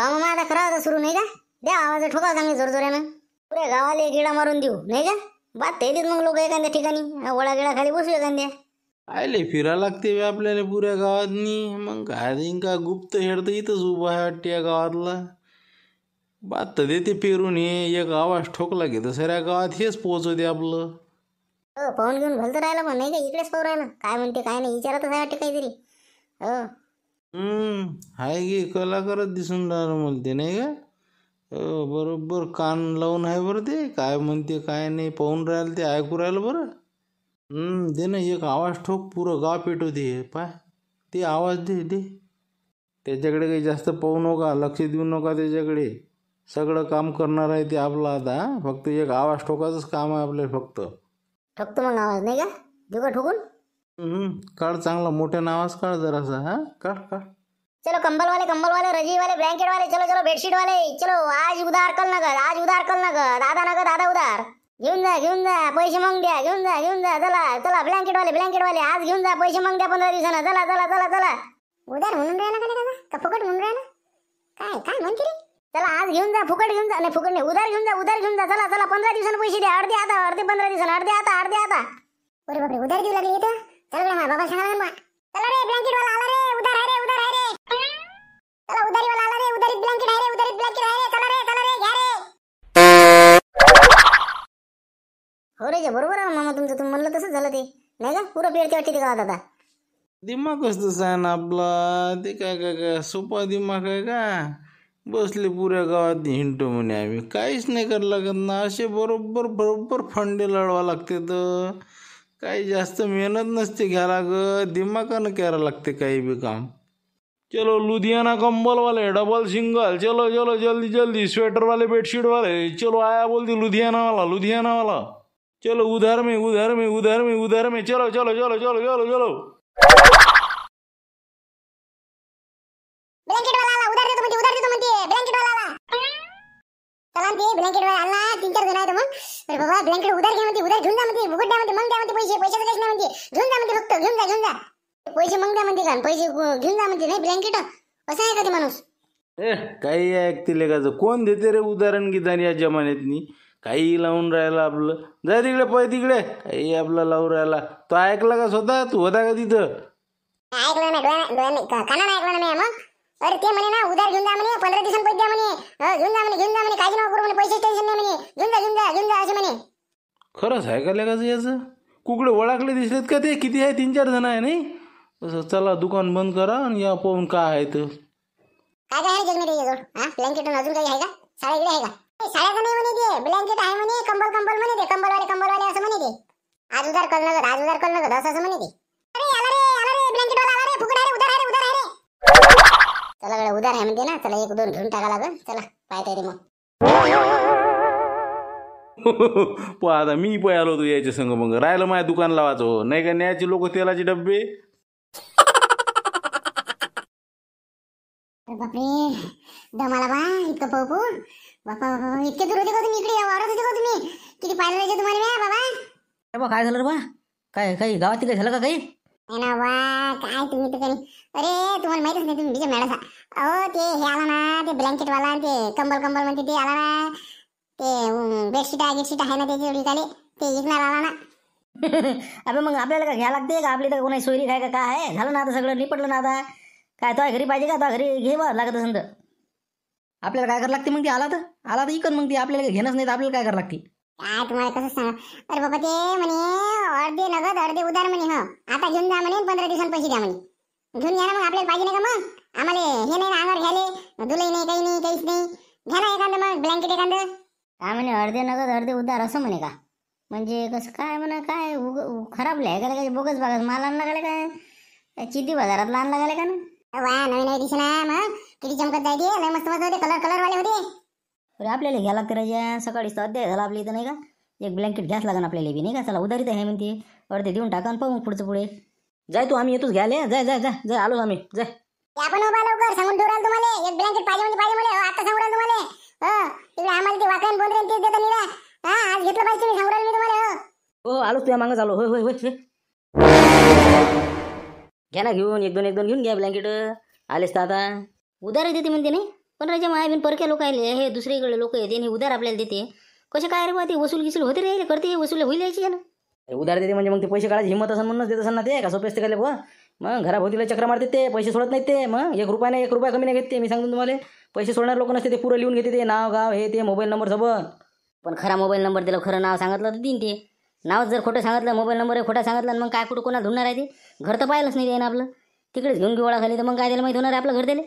का मग आता सुरू नाही का द्या आवाज ठोका चांगली जोर जोरजोऱ्यानं पुऱ्या गावाला गिडा मारून देऊ नाही का बात येतील मग लोक एखाद्या ठिकाणी वळा गिळा खाली बसू एखाद्या आयले फिरा लागते आपल्याला पुऱ्या गावातनी मग काय का गुप्त हेड तर इथंच उभा आहे वाटते या गावातला बात तर देते पेरून हे एक आवाज ठोकला की दुसऱ्या गावात हेच पोहोचवते आपलं हो पाहून घेऊन भलत राहिलं पण नाही का इकडेच पाहू ना काय म्हणते काय नाही विचारातच आहे वाटते काहीतरी हो हाय की कलाकारच दिसून राहणार मला ते नाही का बरोबर कान लावून आहे बरं ते काय म्हणते काय नाही पाहून राहिलं ते ऐकू राहिलं बरं दे ना एक आवाज ठोक पुरं गाव दे पाय ते आवाज दे दे त्याच्याकडे काही जास्त पाहू नका लक्ष देऊ नका त्याच्याकडे सगळं काम करणार आहे ते आपलं आता फक्त एक आवाज ठोकाचंच काम आहे आपल्याला फक्त ठोकतो मग आवाज नाही का ठोकून काढ चांगला मोठ्या नावास काढ जरासा हा काढ काढ चलो कंबल वाले कंबल वाले रजी वाले ब्लँकेट वाले चलो चलो बेडशीट वाले चलो आज उधार कल नगर आज उधार कल नगर दादा नगर दादा उधार घेऊन जा घेऊन जा पैसे मग द्या घेऊन जा घेऊन जा चला चला ब्लँकेट वाले ब्लँकेट वाले आज घेऊन जा पैसे मग द्या पंधरा दिवसानं चला चला चला चला उधार म्हणून राहिला का दादा का फुकट म्हणून राहिला काय काय म्हणते रे चला आज घेऊन जा फुकट घेऊन जा नाही फुकट नाही उधार घेऊन जा उधार घेऊन जा चला चला पंधरा दिवसानं पैसे द्या अर्धे आता अर्धे पंधरा दिवसानं अर्धे आता अर्धे आता अरे बापरे उधार देऊ लागले इथं चल रे माझ्या बाबा सांगा ना चल रे ब्लँकेट वाला आला रे उधार आहे रे उधार आहे रे चला उधारी वाला आला रे उधारीत ब्लँकेट आहे रे उधारीत ब्लँकेट आहे रे चला रे चला रे घ्या रे हो रे जे बरोबर आहे मामा तुमचं तुम्ही म्हणलं तसं झालं ते नाही का पुरं पेडते वाटते ते गावात आता दिमागच तसा आहे ना आपला ते काय काय काय सोपा दिमाग आहे का बसले पुऱ्या गावात हिंडतो म्हणे आम्ही काहीच नाही करायला लागत ना असे बरोबर बरोबर फंडे लढवा लागते तर काही जास्त मेहनत नसते घ्यायला ग दिमागानं करायला लागते काही बी काम चलो लुधियाना कंबल वाले डबल सिंगल चलो चलो जल्दी जल्दी स्वेटर वाले बेडशीट वाले चलो आया बोलती लुधियाना वाला लुधियाना वाला चलो उधर में उधर में उधर में उधर में चलो चलो चलो चलो चलो चलो ब्लँकेट वर आला तीन चार जण आहेत मग अरे बाबा ब्लँकेट उधार घ्या म्हणते उधार घेऊन जा म्हणते उघड द्या म्हणते मग द्या म्हणते पैसे पैसे काहीच नाही म्हणते घेऊन जा म्हणते फक्त घेऊन जा घेऊन जा पैसे मग द्या म्हणते का पैसे घेऊन जा म्हणते नाही ब्लँकेट असं आहे का ते माणूस ए काही ऐकतील का कोण देते रे उदाहरण गिदान या जमान्यातनी काही लावून राहिला आपलं जा तिकडे पळ तिकडे काही आपला लावून राहिला तो ऐकला का स्वतः तू होता का तिथं ऐकलं नाही डोळ्या ऐकलं नाही मग अरे ते म्हणे ना उधार घेऊन जा म्हणे पंधरा दिवसांनी पैसे द्या म्हणे घेऊन जा म्हणे घेऊन जा म्हणे काळजी नको करू म्हणे पैसे टेन्शन नाही म्हणे घेऊन जा घेऊन जा घेऊन जा असे म्हणे खरंच आहे का लेखाचं याचं कुकडे ओळखले दिसलेत का ते किती आहे तीन चार जण आहे नाही असं चला दुकान बंद करा आणि या पाहून काय आहे तर काय काय आहे जगमेरी जोड हा ब्लँकेट अजून काही आहे का साड्या गिड्या आहे का ए, साड्या तर नाही म्हणे ते ब्लँकेट आहे म्हणे कंबल कंबल म्हणे ते वाले कंबलवाले वाले असं म्हणे ते आज उधार कल नगर आज उधार कल नगर असं असं म्हणे ते अरे आला रे आला रे ब्लँकेट वाला आला रे फुकट चला गड उधार आहे म्हणते ना चला एक दोन घेऊन टाका लागल चला पाय तरी मग पहा आता मी पण आलो होतो याच्या संग मग राहिलं माझ्या दुकान लावायचं हो. नाही का न्यायचे लोक तेलाचे डब्बे अरे बापरे दमाला बा इतकं पाहू बापा इतके दूर होते का इकडे वावरत होते तुम्ही किती पाहिलं पाहिजे तुम्हाला बाबा काय झालं रे बा काय काही गावात काय झालं का काही ना वा काय तुम्ही तर अरे तुम्हाला माहितच नाही तुम्ही मॅडम अहो ते हे आला ना ते ब्लँकेटवाला ते कंबल कंबल म्हणते ते आला ना ते बेडशीट आहे बेडशीट आहे ना त्याचे काले ते विकणार आला ना अबे मग आपल्याला का घ्या लागते का आपली तर कोणी सोयरी काय का काय आहे झालं ना आता सगळं निपटलं ना आता काय तो घरी पाहिजे का तो घरी घे लागत असेल तर आपल्याला काय करावं लागते मग ती आला तर आला तर इकन मग ती आपल्याला घेणंच नाही तर आपल्याला काय करावं लागते काय तुम्हाला कसं सांग अरे बाबा ते म्हणे अर्धे नगद अर्धे उधार म्हणे हा हो. आता घेऊन जा म्हणे पंधरा दिवसांनी पैसे द्या म्हणे घेऊन घ्या ना मग आपल्याला पाहिजे नाही का मग आम्हाला हे नाही ना अंगावर घ्यायले दुलई नाही काही नाही काहीच नाही घ्या ना एखादं मग ब्लँकेट एखादं काय म्हणे अर्धे नगद अर्धे उधार असं म्हणे का म्हणजे कसं काय म्हणा काय उग खराब लिहाय का काय बोगस बागस माल आणला लागले काय चिद्दी बाजारात लहान लागले का ना वा नवीन नवीन दिसना मग किती चमकत जायचे लय मस्त मस्त होते कलर कलर वाले होते अरे आपल्याला घ्यायला तर सकाळीच सकाळी अध्याय झाला आपल्या इथं नाही का एक ब्लँकेट घ्यास लागन आपल्याला बी नाही का चला उधारीत आहे म्हणते अर्धे देऊन टाका आणि पाहू पुढचं पुढे जाय तू आम्ही येतोच घ्यायला जाय जाय जाय जाय आलोच आम्ही जाय आपण लवकर सांगून ठेवू तुम्हाला एक ब्लँकेट पाहिजे म्हणजे पाहिजे मला हो, आता सांगू तुम्हाला हो तिकडे आम्हाला ते वाकण बोल ते देतो हा आज घेतलं पाहिजे मी सांगू मी तुम्हाला हो, हो आलो तुझ्या मागं झालो होय होय होय घ्या ना घेऊन एक दोन एक दोन घेऊन घ्या ब्लँकेट आलेस तर आता उधारी देते म्हणते नाही पण राजा मायाबीन परक्या लोक आले हे दुसरीकडे लोक येते आणि उधार आपल्याला देते कसे काय रे बा ते वसूल गिसूल होते रे करते वसूल होईल यायची ना उधार देते म्हणजे मग ते पैसे काढायची हिंमत असं म्हणूनच देत असं ना ते का सोपे असते का मग घराभोवतीला चक्र मारते ते पैसे सोडत नाही ते मग एक नाही एक रुपया कमी नाही घेते मी सांगतो तुम्हाला पैसे सोडणार लोक नसते ते पुरं लिहून घेते ते नाव गाव हे ते मोबाईल नंबर सोबत पण खरा मोबाईल नंबर दिला खरं नाव सांगितलं तर देईन ते नाव जर खोटं सांगितलं मोबाईल नंबर खोटा सांगितलं आणि मग काय कुठं कोणा धुणार आहे ते घर तर पाहिलंच नाही ते ना आपलं तिकडेच घेऊन घेऊळा खाली तर मग काय त्याला माहिती होणार आपलं घर दिले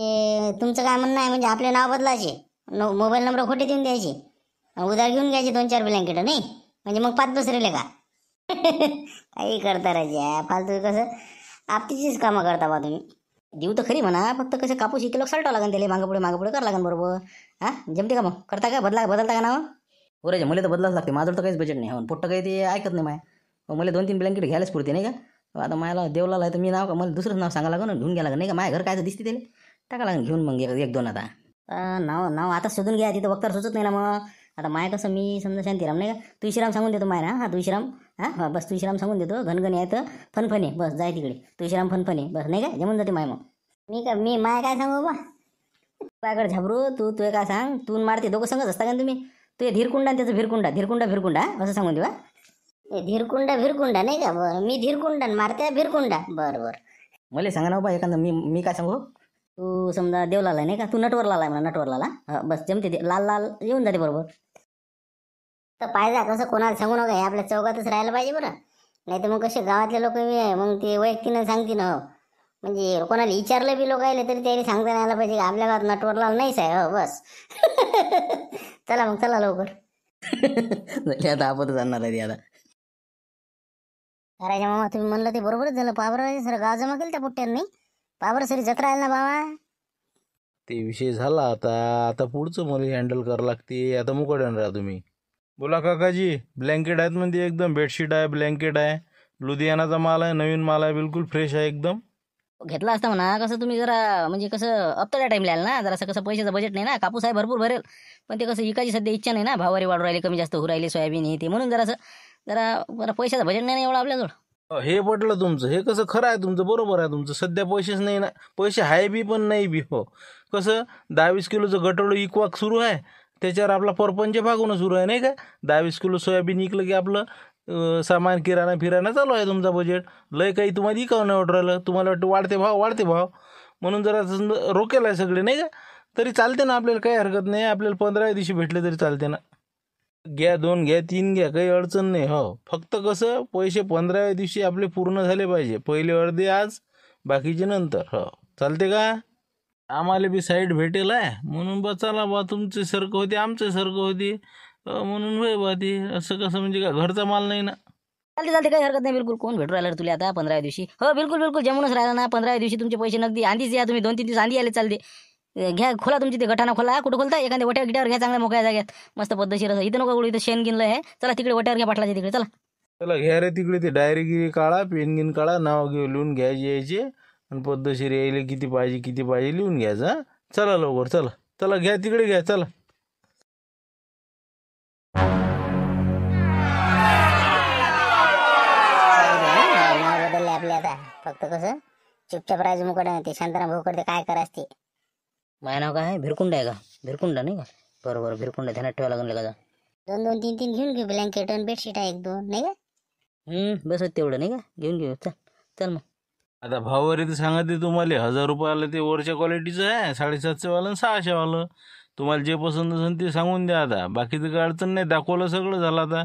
ते तुमचं काय म्हणणं आहे म्हणजे आपले नाव बदलायचे मोबाईल नंबर खोटे देऊन द्यायचे उधार घेऊन घ्यायचे दोन चार ब्लँकेट नाही म्हणजे मग पाच बसरेले का काही करता राजे फालतू कसं आपतीचीच कामं करता बा तुम्ही देऊ तर खरी म्हणा फक्त कसं कापूस इथे लोक सालटावं लागेल त्याला मागपुढे पुढे मागं लागेल बरोबर हा जमते का मग करता का बदला बदलता का नाव हो राजे मला तर बदलाच लागते माझं तर काहीच बजेट नाही हो काही ते ऐकत नाही माय हो, मला दोन तीन ब्लँकेट घ्यायलाच पुरते नाही का आता मला देवला तर मी नाव का मला दुसरंच नाव सांगा लागेल घेऊन घ्यायला लागेल नाही का माझ्या घर काय दिसते त्याला टाका लागेल घेऊन मग एक दोन आता नाव नाव आता शोधून घ्या तिथं वक्तार सुचत नाही ना मग आता माय कसं मी समजा शांतीराम नाही का तुळशीराम सांगून देतो माय ना हा तुळशीराम हां बस तुळशीराम सांगून देतो घनघन आहे तर फनफने बस जाय तिकडे तुळशीराम फनफणे बस नाही का जमून जाते माय मग मी का मी माय काय सांगू बा तुझ्याकडे झाबरू तू तुय काय सांग तू मारते दोघं सांगत असता का तुम्ही तू हे धीरकुंडा त्याचं भिरकुंडा धीरकुंडा भिरकुंडा असं सांगून देवा ए, धीरकुंडा भिरकुंडा नाही का बरं मी धीरकुंडा मारते भिरकुंडा बरं बरं मला सांगा ना बा एखादं मी मी काय सांगू तू समजा देवलाला नाही का तू नटवरला आलाय म्हणा नटवरला बस जमते ते लाल लाल येऊन जाते बरोबर तर पाहिजे कसं कोणाला सांगू नका हे आपल्या चौकातच राहायला पाहिजे बरं नाही तर मग कसे गावातले लोक मी आहे मग ते वैक्तीनं सांगतील ना हो. म्हणजे कोणाला विचारलं बी लोक आले तरी त्याने सांगता नाही आलं पाहिजे की आपल्या गावात नटवरला नाहीच आहे हो बस चला मग चला लवकर आता आपण जाणार आहे आता अरे मामा तुम्ही म्हणलं ते बरोबरच झालं पाबरा सर गाव जमा केलं त्या पुट्ट्यांनी बाबर सरी ना बाबा ते विषय झाला आता आता पुढचं मला हँडल करावं लागते आता मुकड राहा तुम्ही बोला काकाजी ब्लँकेट आहेत म्हणजे एकदम बेडशीट आहे ब्लँकेट आहे लुधियानाचा माल आहे नवीन माल आहे बिलकुल फ्रेश आहे एकदम घेतला असता म्हणा कसं तुम्ही जरा म्हणजे कसं अपतड्या टाइम लिहाल ना जरासं कसं पैशाचं बजेट नाही ना कापूस आहे भरपूर भरेल पण ते कसं इकायची सध्या इच्छा नाही ना भावारी वाढू राहिली कमी जास्त होऊ राहिले सोयाबीन हे ते म्हणून जरासं जरा जरा पैशाचं बजेट नाही ना एवढं आपल्याजवळ हे पटलं तुमचं हे कसं खरं आहे तुमचं बरोबर आहे तुमचं सध्या पैसेच नाही ना पैसे आहे बी पण नाही बी हो कसं दहावीस किलोचं गटोळं इकवाक सुरू आहे त्याच्यावर आपला परपंच भागवणं सुरू आहे नाही का दहावीस किलो सोयाबीन इकलं की आपलं सामान किराणा फिराणा चालू आहे तुमचा बजेट लय काही तुम्हाला इकावं नाही राहिलं तुम्हाला वाटतं वाढते भाव वाढते भाव म्हणून जरा रोकेला आहे सगळे नाही का तरी चालते ना आपल्याला काही हरकत नाही आपल्याला पंधराव्या दिवशी भेटले तरी चालते ना घ्या दोन घ्या तीन घ्या काही अडचण नाही हो फक्त कसं पैसे पंधराव्या दिवशी आपले पूर्ण झाले पाहिजे पहिले अर्धे आज बाकीचे नंतर हो चालते का आम्हाला बी साईड भेटेल आहे म्हणून बा चला बा तुमचे सारखं होते आमचे सारखं होते म्हणून होय बा ते असं कसं म्हणजे का घरचा माल नाही ना चालते चालते काही हरकत नाही बिलकुल कोण भेटू राहिलं तुला आता पंधराव्या दिवशी हो बिलकुल बिलकुल जमूनच राहिला ना पंधराव्या दिवशी तुमचे पैसे नगदी आधीच या तुम्ही दोन तीन दिवस आधी आले चालते घ्या खोला तुमची ते गटाना खोला कुठं खोलता एखाद्या वट्यावर गिट्यावर घ्या चांगल्या मोकळ्या जाग्यात मस्त पद्धतशीर असं इथं नको उडू इथं शेन गिनलं आहे चला तिकडे वट्यावर घ्या पाटलाच्या तिकडे चला चला घ्या रे तिकडे ते डायरी गिरी काढा पेन गिन काढा नाव घेऊन लिहून घ्यायचे यायचे आणि पद्धतशीर यायला किती पाहिजे किती पाहिजे लिहून घ्यायचं चला लवकर चला चला घ्या तिकडे घ्या चला आता फक्त कसं चुपचाप राजमुकड ते शांताराम भाऊ ते काय करायचं ते माझं नाव काय आहे भिरकुंड आहे का भिरकुंड नाही का बरोबर भिरकुंड ध्यानात ठेवायला लागेल का दोन दोन तीन तीन घेऊन घेऊ ब्लँकेट आणि बेडशीट आहे एक दोन नाही का हम्म बस तेवढं नाही का घेऊन घेऊ चल चल मग आता भाव तर ते तुम्हाला हजार रुपयाला ते वरच्या क्वालिटीचं आहे साडेसातशेवालं आणि सहाशेवालं तुम्हाला जे पसंत असेल ते सांगून द्या आता बाकीचं काय अडचण नाही दाखवलं सगळं झालं आता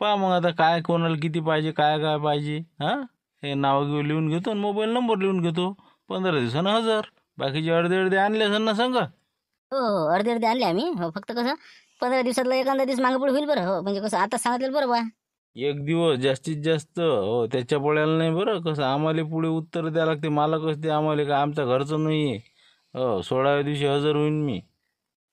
पहा मग आता काय कोणाला किती पाहिजे काय काय पाहिजे हा हे नाव घेऊ लिहून घेतो आणि मोबाईल नंबर लिहून घेतो पंधरा दिवसानं हजार बाकीचे अर्धे अर्धे आणले सर ना हो, हो अर्धे अर्धे आणले आम्ही हो फक्त कसं पंधरा दिवसातला एखादा दिवस मागे पुढे होईल बरं हो म्हणजे कसं आता सांगितलं बरं बा एक दिवस जास्तीत जास्त हो त्याच्या पोळ्याला नाही बरं कसं आम्हाला पुढे उत्तर द्यावं लागते मला कसं ते आम्हाला का आमचा घरचं नाही आहे हो सोळाव्या दिवशी हजर होईन मी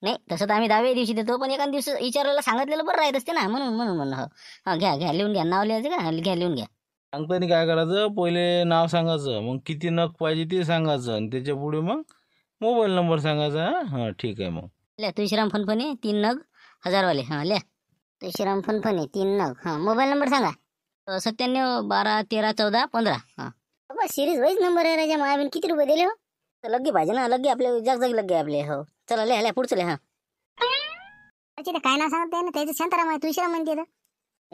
नाही तसं तर आम्ही दहाव्या दिवशी देतो पण एका दिवस विचारायला सांगितलेलं बरं राहत असते ना म्हणून म्हणून हो घ्या घ्या लिहून घ्या नाव लिहायचं का घ्या लिहून घ्या सांगताना काय करायचं पहिले नाव सांगायचं मग किती नग पाहिजे ते सांगायचं आणि त्याच्या पुढे मग मोबाईल नंबर सांगायचा हां ठीक आहे मग ल्या तुळशीराम फनफने तीन नग हजारवाले हां ल्या तुळशीराम फनफने तीन नग हा मोबाईल नंबर सांगा सत्त्याण्णव बारा तेरा चौदा पंधरा हा बाबा सिरीज वाईज नंबर आहे राजा मायाबीन किती रुपये दिले हो तर पाहिजे ना लगे आपले जागजागी लगे आपले हो चला ल्या पुढचं लिहा हां काय ना सांगते ना त्याचं शांताराम तुळशीराम म्हणते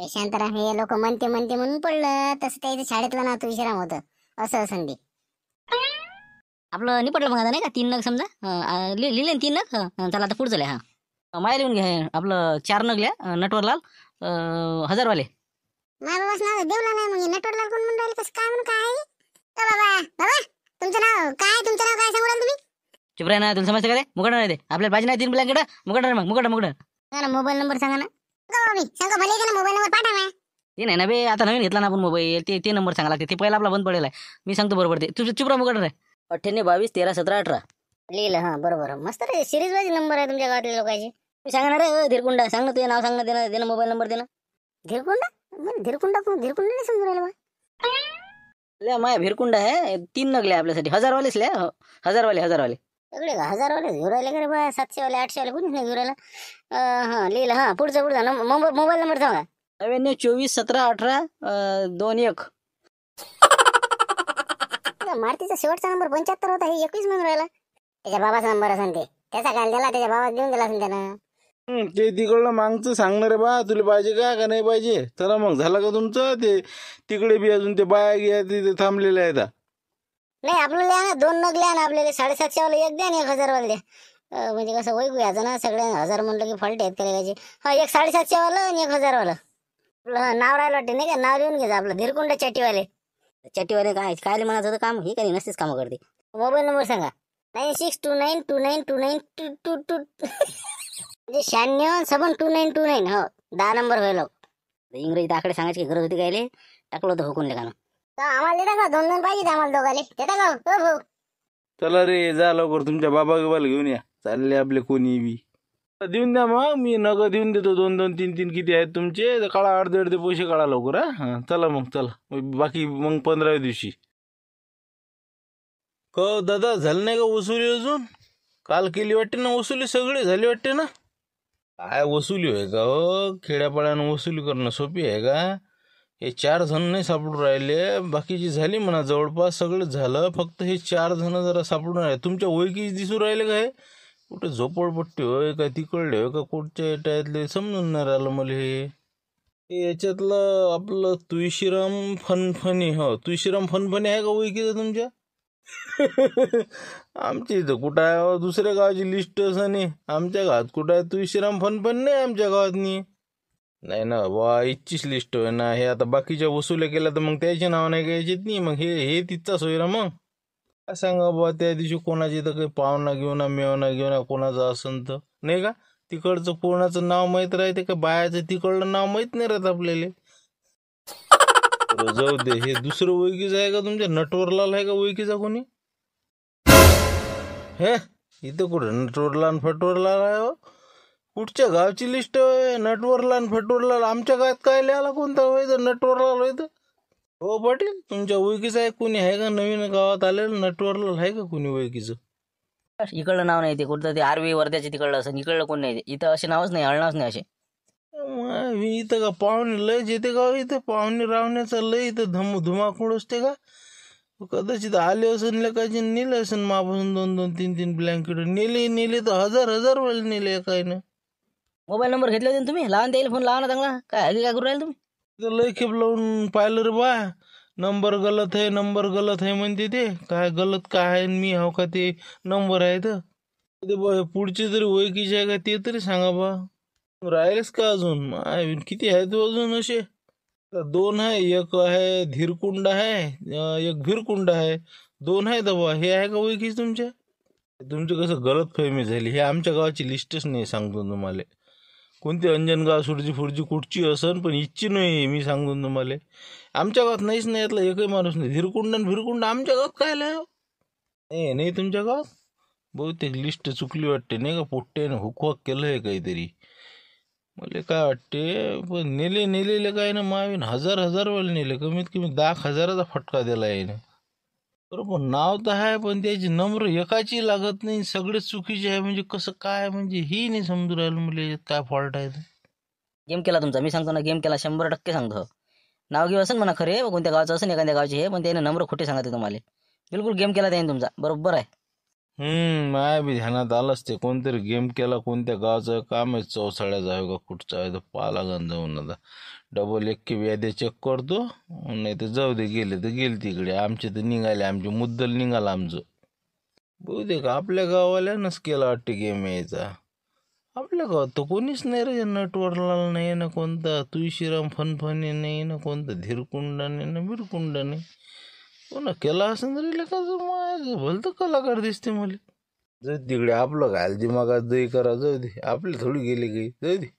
शांताराम हे लोक म्हणते म्हणते म्हणून पडलं तसं त्याच्या शाळेतलं ना तू विश्राम होत असं असं ते आपलं निपटलं मग नाही का तीन नग समजा लिहिले तीन नग चला आता पुढचं झाले हा माया लिहून घ्या आपलं चार नग लिहा नटवर नटवरलाल हजार हजारवाले माझ्या नाव देवला नाही मग नटवरलाल कोण म्हणून राहिले कसं काय म्हणून काय बाबा बाबा तुमचं नाव काय तुमचं नाव काय सांगू राहिले तुम्ही चुप राहा ना तुला समजतं का रे मुकडं नाही आपल्याला पाहिजे नाही तीन ब्लँकेट मुकडं रे मग मुकडं मुकडं ना मोबाईल नंबर सांगा ना मी मोबाईल ते नाही ना बे आता नवीन घेतला ना आपण मोबाईल ते ते नंबर सांगा लागते ते पहिला आपला बंद पडेल मी सांगतो बरोबर ते तुझं चुपरा मुकडर आहे अठ्ठ्याण्णव बावीस तेरा सतरा अठरा लिहिलं हा बरोबर मस्त रे सिरीज वाईज नंबर आहे तुमच्या गावातल्या लोकांचे मी सांगणार रे धीरकुंडा सांग ना तुझं नाव सांग ना देणं ना मोबाईल नंबर देणं धीरकुंडा मला धीरकुंडा पण धीरकुंडा नाही समजून राहिला ले माय भिरकुंडा आहे तीन नगले आपल्यासाठी हजारवालेच लय हो. हजारवाले हजारवाले सगळे वाले घेऊन राहिले का रे बा वाले आठशेवाले वाले नाही घेऊन राहिला हां लिहिलं हा पुढचं पुढचा नंबर मोबाईल नंबर सांगा नव्याण्णव चोवीस सतरा अठरा दोन एक मारतीचा शेवटचा नंबर पंच्याहत्तर होता हे एकवीस म्हणून राहिला त्याच्या बाबाचा नंबर असेल ते त्याचा काल दिला त्याच्या बाबा देऊन दिला असेल त्यानं ते तिकडलं मागचं सांगणार बा तुला पाहिजे का का नाही पाहिजे तर मग झालं का तुमचं ते तिकडे बी अजून ते बाया गिया तिथे आहे आहेत नाही आपलं लिहा ना दोन नग लिहा ना आपल्याला साडेसातशे वाले एक द्या ना एक हजार वाले म्हणजे कसं वैकू याचं ना सगळ्या हजार म्हणलं की फॉल्ट आहेत त्याला हा एक साडेसातशे वालं आणि एक हजार वालं आपलं नाव राहिलं वाटते नाही का नाव लिहून घ्यायचं आपलं धीरकुंड चटीवाले चटीवाले काय काय म्हणत होतं काम ही काही नसतेच कामं करते मोबाईल नंबर सांगा nine six two nine two nine two nine two two two म्हणजे शहाण्णव सबन टू नाईन टू नाईन हो दहा नंबर व्हायला इंग्रजी आकडे सांगायची गरज होती कायले टाकलं होतं हुकून लेखानं हो, हो. चला रे जा लवकर तुमच्या बाबा गिबाला घेऊन या चालले आपले कोणी बी देऊन द्या मग मी नग देऊन देतो दोन दोन तीन तीन किती आहेत तुमचे काळा काढा अर्धे अर्धे पैसे काढा लवकर हा चला मग चला बाकी मग पंधराव्या दिवशी क दादा झालं नाही का वसुली अजून काल केली वाटते ना वसुली सगळी झाली वाटते ना काय वसुली होय का खेड्यापाड्यानं वसुली करणं सोपी आहे का हे चार जण नाही सापडून राहिले बाकीची झाली म्हणा जवळपास सगळं झालं फक्त हे चार जण जरा सापडून राहिले तुमच्या ओळखी दिसू राहिले काय कुठे झोपडपट्टी होय का तिकडले होय का कुठच्या टायतले समजून नाही राहिलं मला हे याच्यातलं आपलं तुळशीराम फनफणी हो तुळशीराम फनफणी आहे का ओळखीचं तुमच्या आमच्या इथं कुठं आहे दुसऱ्या गावाची लिस्टच आणि आमच्या गावात कुठं आहे तुळशीराम फनफण नाही आमच्या गावात नाही नाही ना बा इतचीच लिस्ट होय ना हे आता बाकीच्या वसुल्या केल्या तर मग त्याचे नाव नाही घ्यायचे नाही मग हे हे तिथचाच होईल ना मग काय सांगा बा त्या दिवशी कोणाची तर काही पाहुणा घेऊन मेवना घेऊन कोणाचं असं तर नाही का तिकडचं कोणाचं नाव माहीत राहते का बायाचं तिकडलं नाव माहीत नाही राहत आपल्याला जाऊ दे हे दुसरं ओळखीचं आहे का तुमच्या नटवरलाल आहे का वैकीचा कोणी हे इथं कुठं नटवरलाल फटवरलाल आहे हो? कुठच्या गावची लिस्ट नटवरला आणि फटवरला आमच्या गावात काय लिहायला कोणता व्हायचं नटवरला वैध हो पाटील तुमच्या ओळखीचं आहे कोणी आहे का नवीन गावात आलेलं नटवरला आहे का कोणी ओळखीचं इकडलं नाव नाही ते कुठं ते आरवी वर्ध्याचे तिकडलं असं इकडलं कोण नाही इथं असे नावच नाही अळणावच नाही असे मी इथं का पाहुणे लय येते का इथे पाहुणे रावण्याचा लय इथं धम धुमाकूळ असते का कदाचित आले असून लेकाचे नेले असून मापासून दोन दोन तीन तीन ब्लँकेट नेले नेले तर हजार हजार वेळेला नेले काही ना मोबाईल नंबर घेतले होते तुम्ही लहान द्यायला फोन लहान चांगला काय हली काय करू राहिले तुम्ही तिथं खेप लावून पाहिलं रे बा नंबर गलत आहे नंबर गलत आहे म्हणते ते काय गलत काय आहे मी हो का ते नंबर आहे तर ते पुढचे जरी ओळखीचे आहे का ते तरी सांगा बा राहिलेस का अजून किती आहे तू हो अजून असे दोन आहे एक आहे धीरकुंड आहे एक भिरकुंड आहे दोन आहे दबा हो हे आहे का ओळखीच तुमच्या तुमचे कसं गलत फेमी झाली हे आमच्या गावाची लिस्टच नाही सांगतो तुम्हाला कोणती अंजनगाव सुरजी फुडजी कुठची असन पण इच्छी नाही मी सांगून तुम्हाला आमच्या गावात नाहीच नाही यातला एकही माणूस नाही धिरकुंड भिरकुंड आमच्या गावात काय ए नाही तुमच्या गावात बहुतेक लिस्ट चुकली वाटते नाही का पोट्ट्याने हुकवाक केलं आहे काहीतरी मला काय वाटते पण नेले नेलेले काय ना मावीन हजार हजारवाले नेले कमीत कमी दहा हजाराचा फटका दिला आहे ना बरोबर नाव तर आहे पण त्याची नम्र एकाची लागत नाही सगळे चुकीचे आहे म्हणजे कसं काय म्हणजे ही नाही समजू राहिलं म्हणजे काय फॉल्ट आहे गेम केला तुमचा मी सांगतो ना गेम केला शंभर टक्के सांगतो नाव घेऊ असेल म्हणा खरे कोणत्या गावचं असेल एखाद्या गावचे हे पण त्याने नम्र खोटे सांगते तुम्हाला बिलकुल गेम केला त्याने तुमचा बरोबर आहे हम्म माया बी ध्यानात आलंच ते कोणतरी गेम केला कोणत्या गावाचं काम आहे चौसाळ्याचा आहे का कुठचा आहे तर पाला लागन जाऊन आता डबल एक व्यादे चेक करतो नाही तर जाऊ दे गेले तर गेल तिकडे आमचे तर निघाले आमचे मुद्दल निघाला आमचं का आपल्या गावाल्यानंच केला वाटते गेम यायचा आपल्या गावात तर कोणीच नाही रे नटवरलाल नाही ना कोणता तुळशीराम फनफणी नाही ना कोणता धीरकुंडा नाही ना बिरकुंड नाही ना केला असं तरी लेखाचं भल तर कलाकार दिसते मला जाऊ तिकडे आपलं घाल दिमागात दही करा जाऊ दे आपली थोडी गेली गई जाऊ दे